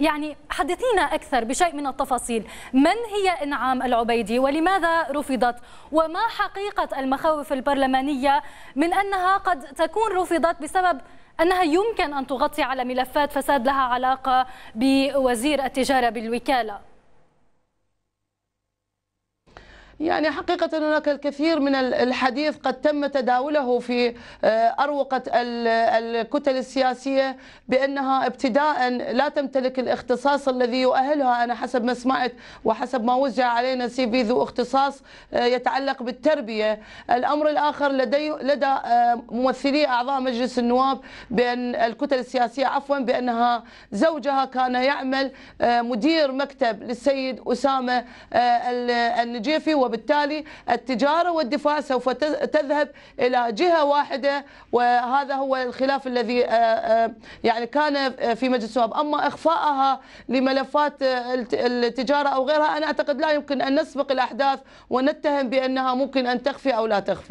يعني حدثينا أكثر بشيء من التفاصيل من هي إنعام العبيدي ولماذا رفضت وما حقيقة المخاوف البرلمانية من أنها قد تكون رفضت بسبب أنها يمكن أن تغطي على ملفات فساد لها علاقة بوزير التجارة بالوكالة يعني حقيقة هناك الكثير من الحديث قد تم تداوله في آه، أروقة الكتل السياسية بأنها ابتداء لا تمتلك الاختصاص الذي يؤهلها أنا حسب ما سمعت وحسب ما وزع علينا سي في ذو اختصاص آه، يتعلق بالتربية الأمر الآخر لدي لدى آه، ممثلي أعضاء مجلس النواب بأن الكتل السياسية عفوا بأنها زوجها كان يعمل مدير مكتب للسيد أسامة النجيفي وبالتالي التجارة والدفاع سوف تذهب إلى جهة واحدة وهذا هو الخلاف الذي آه، آه، يعني كان في مجلس النواب أما إخفاءها لملفات آه، التجارة أو غيرها أنا أعتقد لا يمكن أن نسبق الأحداث ونتهم بأنها ممكن أن تخفي أو لا تخفي